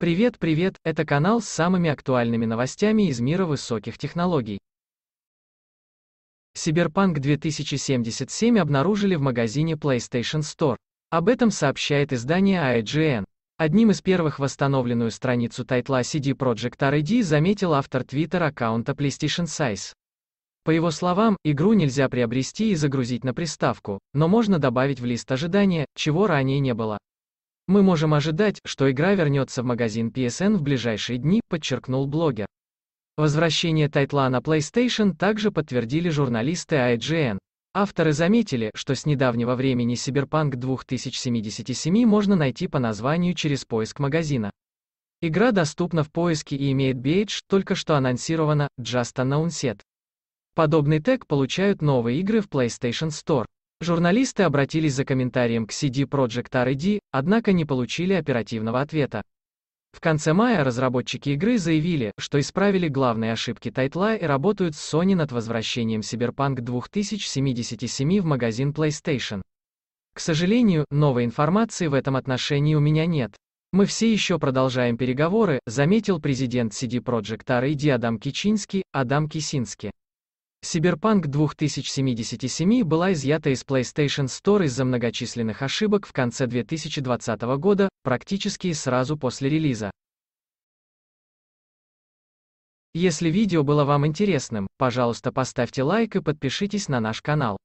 Привет, привет, это канал с самыми актуальными новостями из мира высоких технологий. Cyberpunk 2077 обнаружили в магазине PlayStation Store. Об этом сообщает издание IGN. Одним из первых восстановленную страницу тайтла CD Projekt RD заметил автор Twitter аккаунта PlayStation Size. По его словам, игру нельзя приобрести и загрузить на приставку, но можно добавить в лист ожидания, чего ранее не было. Мы можем ожидать, что игра вернется в магазин PSN в ближайшие дни, подчеркнул блогер. Возвращение тайтла на PlayStation также подтвердили журналисты IGN. Авторы заметили, что с недавнего времени Cyberpunk 2077 можно найти по названию через поиск магазина. Игра доступна в поиске и имеет бейдж, только что анонсирована, Just Announced. Подобный тег получают новые игры в PlayStation Store. Журналисты обратились за комментарием к CD Projekt RD, однако не получили оперативного ответа. В конце мая разработчики игры заявили, что исправили главные ошибки тайтла и работают с Sony над возвращением Cyberpunk 2077 в магазин PlayStation. К сожалению, новой информации в этом отношении у меня нет. Мы все еще продолжаем переговоры, заметил президент CD Projekt RD Адам Кичинский, Адам Кисинский. Cyberpunk 2077 была изъята из PlayStation Store из-за многочисленных ошибок в конце 2020 года, практически сразу после релиза. Если видео было вам интересным, пожалуйста поставьте лайк и подпишитесь на наш канал.